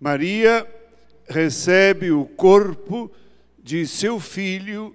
Maria recebe o corpo de seu filho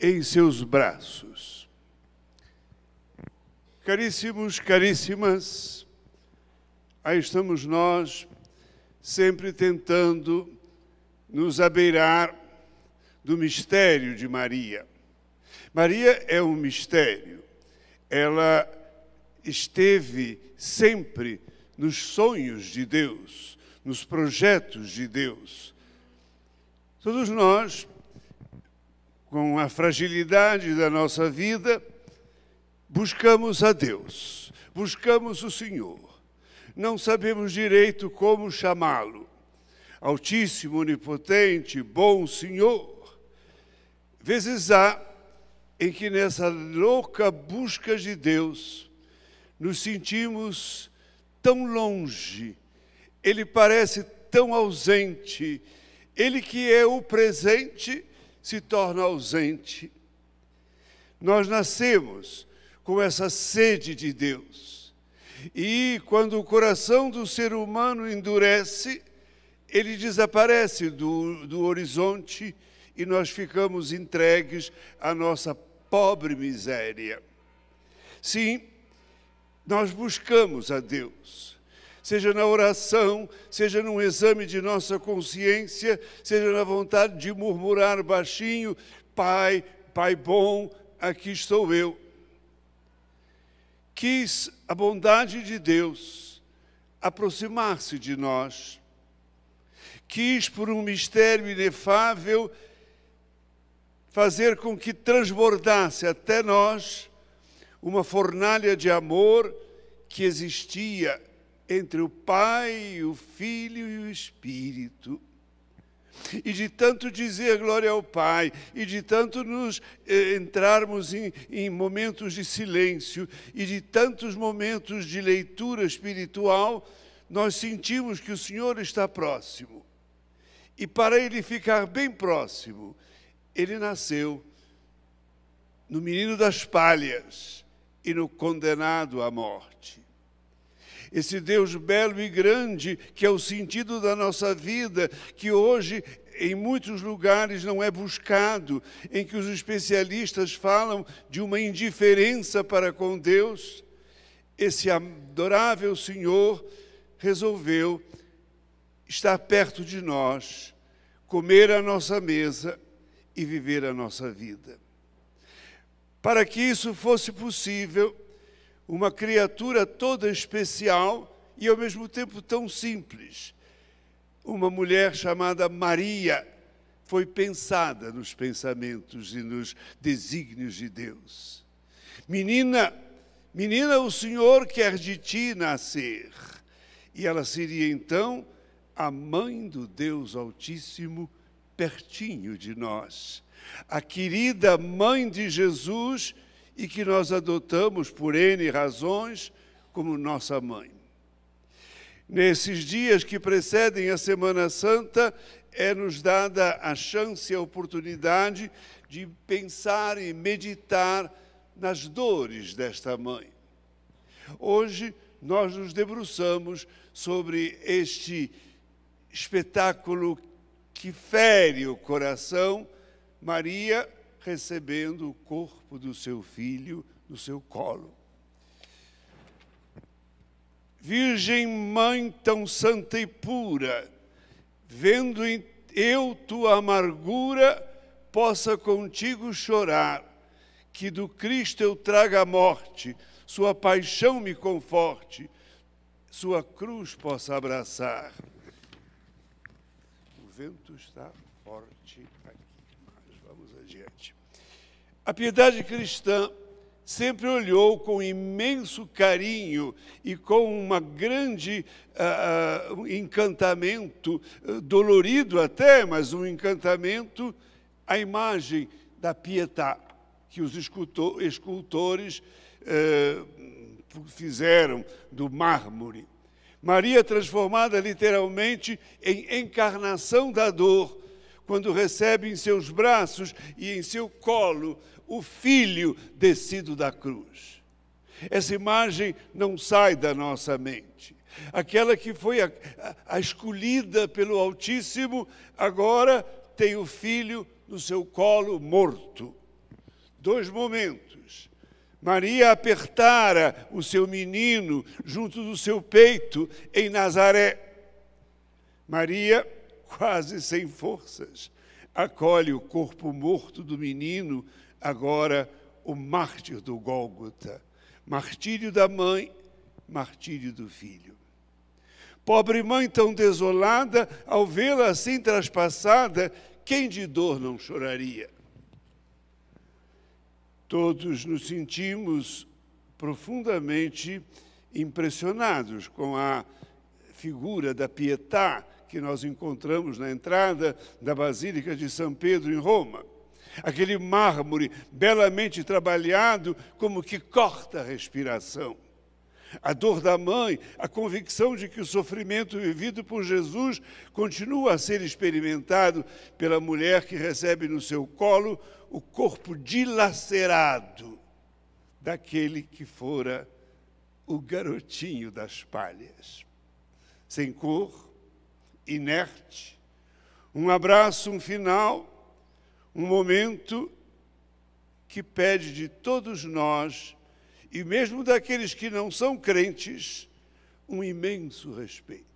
em seus braços. Caríssimos, caríssimas, aí estamos nós, sempre tentando nos abeirar do mistério de Maria. Maria é um mistério. Ela esteve sempre nos sonhos de Deus, nos projetos de Deus. Todos nós, com a fragilidade da nossa vida, buscamos a Deus, buscamos o Senhor. Não sabemos direito como chamá-lo. Altíssimo, onipotente, bom Senhor. Vezes há em que nessa louca busca de Deus nos sentimos tão longe ele parece tão ausente. Ele que é o presente se torna ausente. Nós nascemos com essa sede de Deus. E quando o coração do ser humano endurece, ele desaparece do, do horizonte e nós ficamos entregues à nossa pobre miséria. Sim, nós buscamos a Deus seja na oração, seja num exame de nossa consciência, seja na vontade de murmurar baixinho: Pai, Pai bom, aqui estou eu. Quis a bondade de Deus aproximar-se de nós, quis, por um mistério inefável, fazer com que transbordasse até nós uma fornalha de amor que existia entre o Pai, o Filho e o Espírito. E de tanto dizer glória ao Pai, e de tanto nos eh, entrarmos em, em momentos de silêncio, e de tantos momentos de leitura espiritual, nós sentimos que o Senhor está próximo. E para ele ficar bem próximo, ele nasceu no menino das palhas e no condenado à morte esse Deus belo e grande, que é o sentido da nossa vida, que hoje em muitos lugares não é buscado, em que os especialistas falam de uma indiferença para com Deus, esse adorável Senhor resolveu estar perto de nós, comer a nossa mesa e viver a nossa vida. Para que isso fosse possível, uma criatura toda especial e ao mesmo tempo tão simples. Uma mulher chamada Maria foi pensada nos pensamentos e nos desígnios de Deus. Menina, menina, o Senhor quer de ti nascer. E ela seria então a mãe do Deus Altíssimo pertinho de nós. A querida mãe de Jesus e que nós adotamos por N razões como nossa mãe. Nesses dias que precedem a Semana Santa, é-nos dada a chance, a oportunidade de pensar e meditar nas dores desta mãe. Hoje nós nos debruçamos sobre este espetáculo que fere o coração, Maria recebendo o corpo do seu filho no seu colo. Virgem Mãe tão santa e pura, vendo em eu tua amargura, possa contigo chorar, que do Cristo eu traga a morte, sua paixão me conforte, sua cruz possa abraçar. O vento está forte aqui vamos adiante. A piedade cristã sempre olhou com imenso carinho e com uma grande uh, encantamento, ah, dolorido até, mas um encantamento, a imagem da Pietà, que os escultores uh, fizeram do mármore. Maria transformada literalmente em encarnação da dor, quando recebe em seus braços e em seu colo o filho descido da cruz. Essa imagem não sai da nossa mente. Aquela que foi a, a, escolhida pelo Altíssimo, agora tem o filho no seu colo morto. Dois momentos. Maria apertara o seu menino junto do seu peito em Nazaré. Maria quase sem forças. Acolhe o corpo morto do menino, agora o mártir do Gólgota, martírio da mãe, martírio do filho. Pobre mãe tão desolada, ao vê-la assim traspassada, quem de dor não choraria? Todos nos sentimos profundamente impressionados com a figura da Pietá, que nós encontramos na entrada da Basílica de São Pedro em Roma. Aquele mármore belamente trabalhado, como que corta a respiração. A dor da mãe, a convicção de que o sofrimento vivido por Jesus continua a ser experimentado pela mulher que recebe no seu colo o corpo dilacerado daquele que fora o garotinho das palhas, sem cor, inerte, um abraço, um final, um momento que pede de todos nós, e mesmo daqueles que não são crentes, um imenso respeito.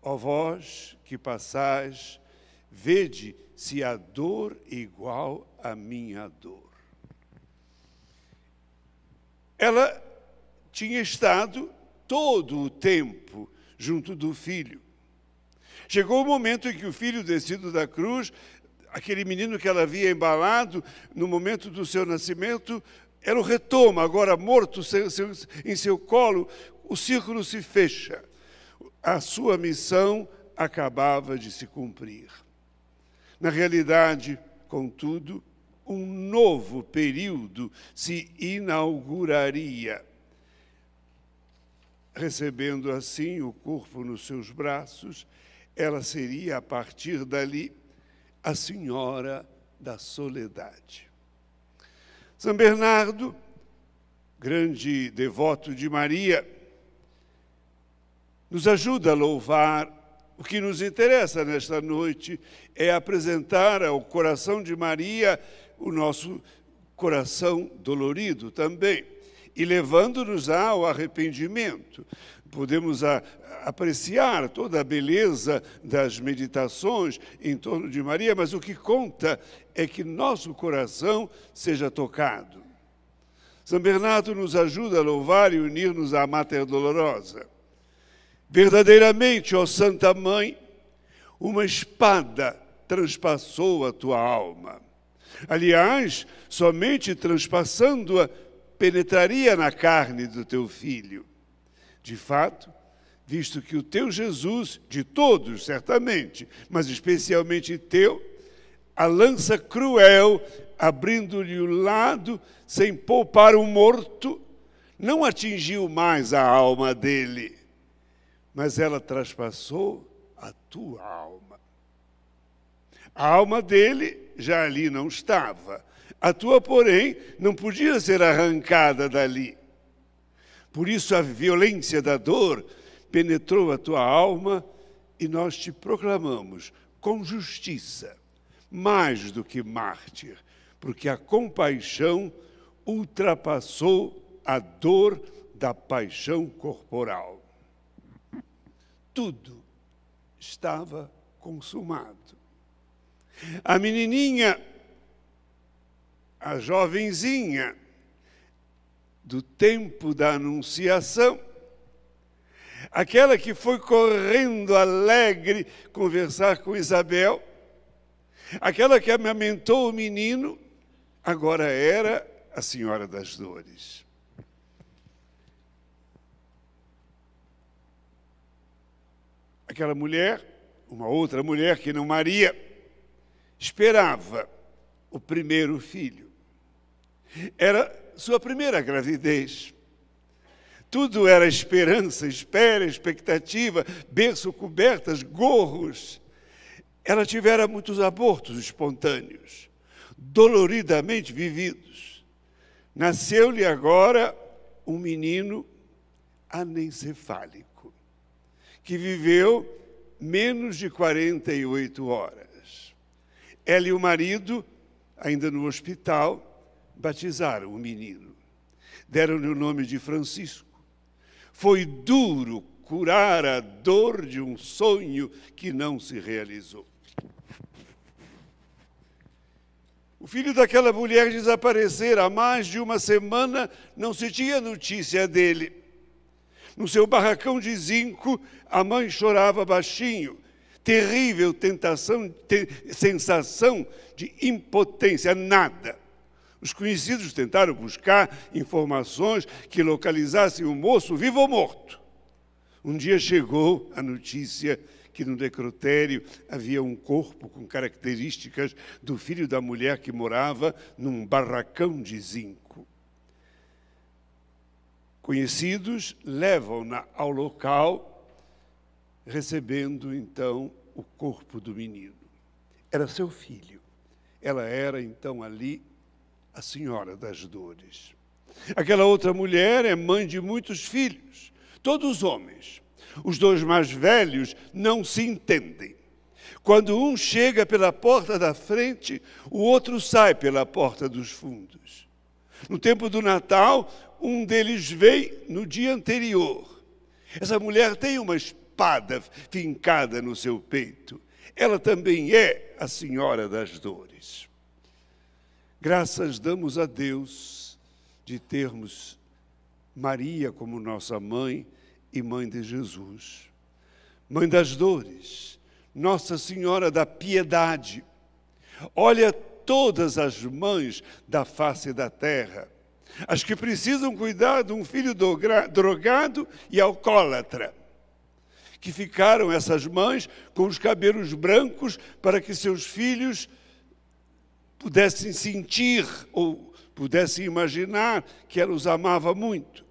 Ó vós que passais, vede se a dor igual à minha dor. Ela tinha estado todo o tempo junto do filho. Chegou o momento em que o filho descido da cruz, aquele menino que ela havia embalado no momento do seu nascimento, era o retoma, agora morto em seu colo, o círculo se fecha. A sua missão acabava de se cumprir. Na realidade, contudo, um novo período se inauguraria. Recebendo assim o corpo nos seus braços, ela seria, a partir dali, a Senhora da Soledade. São Bernardo, grande devoto de Maria, nos ajuda a louvar. O que nos interessa nesta noite é apresentar ao coração de Maria o nosso coração dolorido também e levando-nos ao arrependimento. Podemos a, apreciar toda a beleza das meditações em torno de Maria, mas o que conta é que nosso coração seja tocado. São Bernardo nos ajuda a louvar e unir-nos à Mater Dolorosa. Verdadeiramente, ó Santa Mãe, uma espada transpassou a tua alma. Aliás, somente transpassando-a penetraria na carne do teu filho. De fato, visto que o teu Jesus, de todos certamente, mas especialmente teu, a lança cruel, abrindo-lhe o lado, sem poupar o morto, não atingiu mais a alma dele, mas ela traspassou a tua alma. A alma dele já ali não estava, a tua, porém, não podia ser arrancada dali. Por isso a violência da dor penetrou a tua alma e nós te proclamamos com justiça, mais do que mártir, porque a compaixão ultrapassou a dor da paixão corporal. Tudo estava consumado. A menininha a jovenzinha do tempo da Anunciação, aquela que foi correndo alegre conversar com Isabel, aquela que amamentou o menino, agora era a Senhora das Dores. Aquela mulher, uma outra mulher que não Maria, esperava o primeiro filho. Era sua primeira gravidez. Tudo era esperança, espera, expectativa, berço, cobertas, gorros. Ela tivera muitos abortos espontâneos, doloridamente vividos. Nasceu-lhe agora um menino anencefálico, que viveu menos de 48 horas. Ela e o marido, ainda no hospital, Batizaram o menino. Deram-lhe o nome de Francisco. Foi duro curar a dor de um sonho que não se realizou. O filho daquela mulher desaparecer há mais de uma semana, não se tinha notícia dele. No seu barracão de zinco, a mãe chorava baixinho. Terrível tentação, te, sensação de impotência, nada. Os conhecidos tentaram buscar informações que localizassem o moço vivo ou morto. Um dia chegou a notícia que no necrotério havia um corpo com características do filho da mulher que morava num barracão de zinco. Conhecidos levam-na ao local, recebendo então o corpo do menino. Era seu filho. Ela era então ali a Senhora das Dores. Aquela outra mulher é mãe de muitos filhos, todos homens. Os dois mais velhos não se entendem. Quando um chega pela porta da frente, o outro sai pela porta dos fundos. No tempo do Natal, um deles vem no dia anterior. Essa mulher tem uma espada fincada no seu peito. Ela também é a Senhora das Dores. Graças damos a Deus de termos Maria como nossa mãe e mãe de Jesus. Mãe das dores, Nossa Senhora da piedade. Olha todas as mães da face da terra, as que precisam cuidar de um filho drogado e alcoólatra. Que ficaram essas mães com os cabelos brancos para que seus filhos pudessem sentir ou pudessem imaginar que ela os amava muito.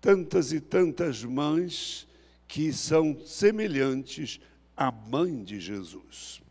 Tantas e tantas mães que são semelhantes à mãe de Jesus.